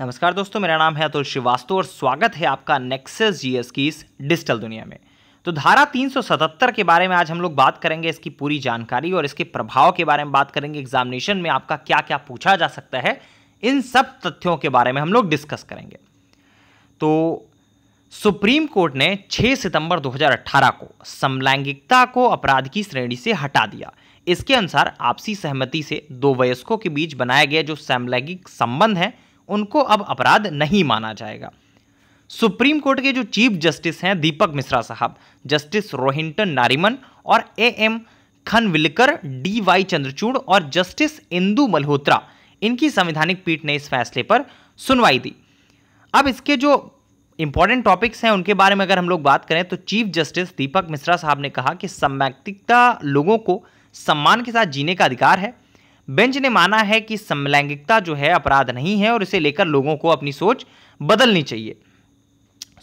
नमस्कार दोस्तों मेरा नाम है अतुल श्रीवास्तव और स्वागत है आपका नेक्सेस जीएस की इस डिजिटल दुनिया में तो धारा 377 के बारे में आज हम लोग बात करेंगे इसकी पूरी जानकारी और इसके प्रभाव के बारे में बात करेंगे एग्जामिनेशन में आपका क्या क्या पूछा जा सकता है इन सब तथ्यों के बारे में हम लोग डिस्कस करेंगे तो सुप्रीम कोर्ट ने 6 सितंबर 2018 को समलैंगिकता को अपराध की श्रेणी से हटा दिया इसके अनुसार आपसी सहमति से दो वयस्कों के बीच बनाए गए जो समलैंगिक संबंध है उनको अब अपराध नहीं माना जाएगा सुप्रीम कोर्ट के जो चीफ जस्टिस हैं दीपक मिश्रा साहब जस्टिस रोहिंटन नारीमन और A M Khanwilkar D Y Chandrachud और जस्टिस इंदु मल्होत्रा इनकी संवैधानिक पीठ ने इस फैसले पर सुनवाई दी अब इसके जो इंपॉर्टेंट टॉपिक्स हैं उनके बारे में अगर हम लोग बात करें तो चीफ जस्टिस दीपक मिश्रा साहब ने कहा कि समैक्तिकता लोगों को सम्मान के साथ जीने का अधिकार है बेंच ने माना है कि समलैंगिकता जो है अपराध नहीं है और इसे लेकर लोगों को अपनी सोच बदलनी चाहिए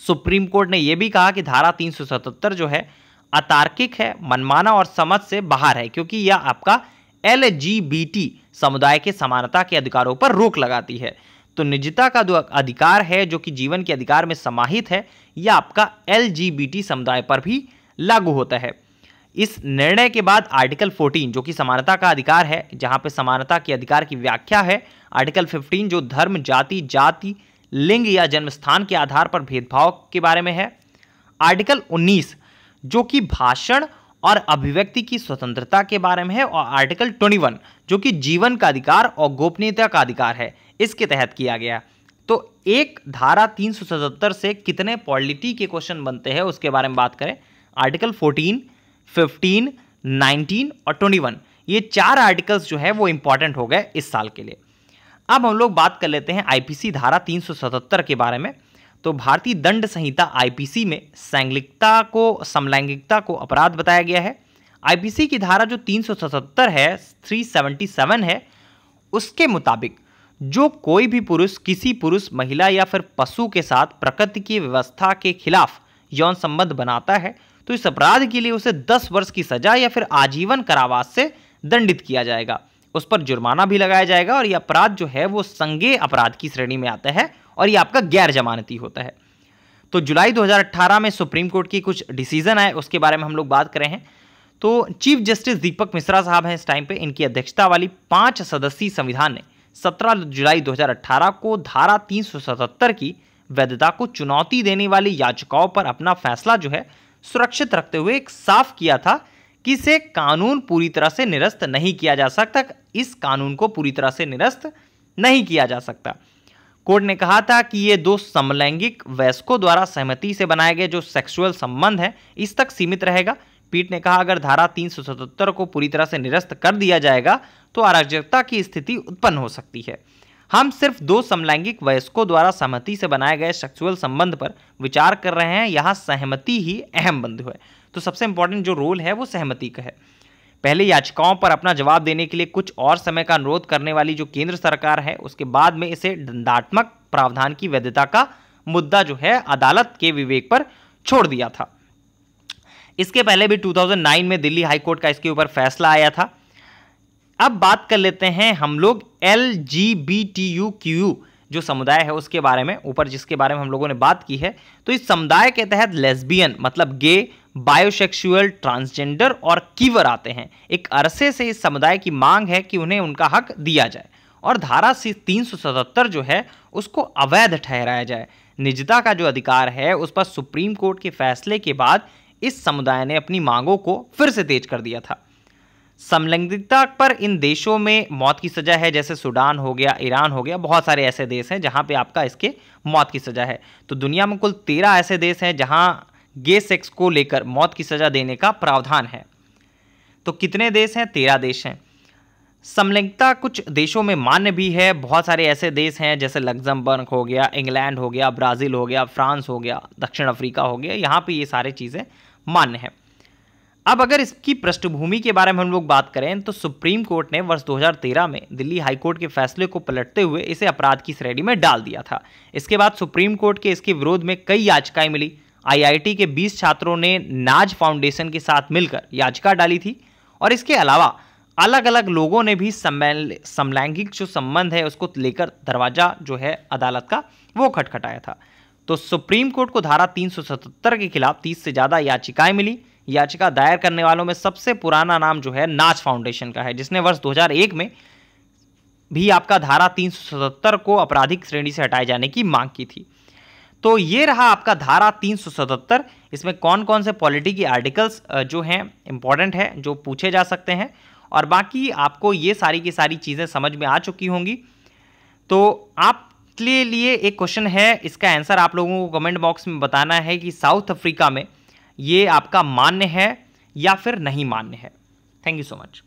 सुप्रीम कोर्ट ने यह भी कहा कि धारा 377 जो है अतार्किक है मनमाना और समझ से बाहर है क्योंकि यह आपका एल समुदाय के समानता के अधिकारों पर रोक लगाती है तो निजता का जो अधिकार है जो कि जीवन के अधिकार में समाहित है यह आपका एल समुदाय पर भी लागू होता है इस निर्णय के बाद आर्टिकल 14 जो कि समानता का अधिकार है जहां पे समानता के अधिकार की व्याख्या है आर्टिकल 15 जो धर्म जाति जाति लिंग या जन्म स्थान के आधार पर भेदभाव के बारे में है आर्टिकल 19 जो कि भाषण और अभिव्यक्ति की स्वतंत्रता के बारे में है और आर्टिकल 21 जो कि जीवन का अधिकार और गोपनीयता का अधिकार है इसके तहत किया गया तो एक धारा तीन से कितने पॉलिटी के क्वेश्चन बनते हैं उसके बारे में बात करें आर्टिकल फोर्टीन फिफ्टीन नाइनटीन और ट्वेंटी वन ये चार आर्टिकल्स जो है वो इंपॉर्टेंट हो गए इस साल के लिए अब हम लोग बात कर लेते हैं आईपीसी धारा 377 के बारे में तो भारतीय दंड संहिता आईपीसी में सैंगलिकता को समलैंगिकता को अपराध बताया गया है आईपीसी की धारा जो 377 है 377 है उसके मुताबिक जो कोई भी पुरुष किसी पुरुष महिला या फिर पशु के साथ प्रकृति की व्यवस्था के खिलाफ यौन संबंध बनाता है तो इस अपराध के लिए उसे दस वर्ष की सजा या फिर आजीवन कारावास से दंडित किया जाएगा उस पर जुर्माना भी लगाया जाएगा और यह अपराध जो है वो संगे अपराध की श्रेणी में आता है और ये आपका गैर जमानती होता है तो जुलाई 2018 में सुप्रीम कोर्ट की कुछ डिसीजन आए उसके बारे में हम लोग बात करें हैं तो चीफ जस्टिस दीपक मिश्रा साहब हैं इस टाइम पे इनकी अध्यक्षता वाली पांच सदस्यीय संविधान ने सत्रह जुलाई दो को धारा तीन की वैधता को चुनौती देने वाली याचिकाओं पर अपना फैसला जो है सुरक्षित रखते हुए एक साफ किया था कि इसे कानून पूरी तरह से निरस्त नहीं किया जा सकता इस कानून को पूरी तरह से निरस्त नहीं किया जा सकता कोर्ट ने कहा था कि ये दो समलैंगिक वयस्कों द्वारा सहमति से बनाए गए जो सेक्सुअल संबंध है इस तक सीमित रहेगा पीठ ने कहा अगर धारा 377 को पूरी तरह से निरस्त कर दिया जाएगा तो अराजकता की स्थिति उत्पन्न हो सकती है हम सिर्फ दो समलैंगिक वयस्कों द्वारा सहमति से बनाए गए सेक्सुअल संबंध पर विचार कर रहे हैं यहाँ सहमति ही अहम बंधु है तो सबसे इंपॉर्टेंट जो रोल है वो सहमति का है पहले याचिकाओं पर अपना जवाब देने के लिए कुछ और समय का अनुरोध करने वाली जो केंद्र सरकार है उसके बाद में इसे दंडात्मक प्रावधान की वैधता का मुद्दा जो है अदालत के विवेक पर छोड़ दिया था इसके पहले भी 2009 में दिल्ली हाईकोर्ट का इसके ऊपर फैसला आया था अब बात कर लेते हैं हम लोग L G B T U Q जो समुदाय है उसके बारे में ऊपर जिसके बारे में हम लोगों ने बात की है तो इस समुदाय के तहत लेस्बियन मतलब गे बायोसेक्सुअल ट्रांसजेंडर और कीवर आते हैं एक अरसे से इस समुदाय की मांग है कि उन्हें उनका हक दिया जाए और धारा सी तीन जो है उसको अवैध ठहराया जाए निजता का जो अधिकार है उस पर सुप्रीम कोर्ट के फैसले के बाद इस समुदाय ने अपनी मांगों को फिर से तेज कर दिया था समलैंगिकता पर इन देशों में मौत की सज़ा है जैसे सूडान हो गया ईरान हो गया बहुत सारे ऐसे देश हैं जहां पे आपका इसके मौत की सज़ा है तो दुनिया में कुल तेरह ऐसे देश हैं जहां गे सेक्स को लेकर मौत की सज़ा देने का प्रावधान है तो कितने देश हैं तेरह देश हैं समलैंगिकता कुछ देशों में मान्य भी है बहुत सारे ऐसे देश हैं जैसे लग्जमबर्ग हो गया इंग्लैंड हो गया ब्राज़ील हो गया फ्रांस हो गया दक्षिण अफ्रीका हो गया यहाँ पर ये सारी चीज़ें मान्य हैं अब अगर इसकी पृष्ठभूमि के बारे में हम लोग बात करें तो सुप्रीम कोर्ट ने वर्ष 2013 में दिल्ली हाई कोर्ट के फैसले को पलटते हुए इसे अपराध की श्रेणी में डाल दिया था इसके बाद सुप्रीम कोर्ट के इसके विरोध में कई याचिकाएं मिली आईआईटी के 20 छात्रों ने नाज फाउंडेशन के साथ मिलकर याचिका डाली थी और इसके अलावा अलग अलग लोगों ने भी समलैंगिक जो संबंध है उसको लेकर दरवाजा जो है अदालत का वो खटखटाया था तो सुप्रीम कोर्ट को धारा तीन के खिलाफ तीस से ज़्यादा याचिकाएँ मिली याचिका दायर करने वालों में सबसे पुराना नाम जो है नाच फाउंडेशन का है जिसने वर्ष 2001 में भी आपका धारा 377 को आपराधिक श्रेणी से हटाए जाने की मांग की थी तो ये रहा आपका धारा 377 इसमें कौन कौन से पॉलिटी की आर्टिकल्स जो हैं इम्पॉर्टेंट है जो पूछे जा सकते हैं और बाकी आपको ये सारी की सारी चीज़ें समझ में आ चुकी होंगी तो आप के लिए एक क्वेश्चन है इसका आंसर आप लोगों को कमेंट बॉक्स में बताना है कि साउथ अफ्रीका में ये आपका मान्य है या फिर नहीं मान्य है थैंक यू सो मच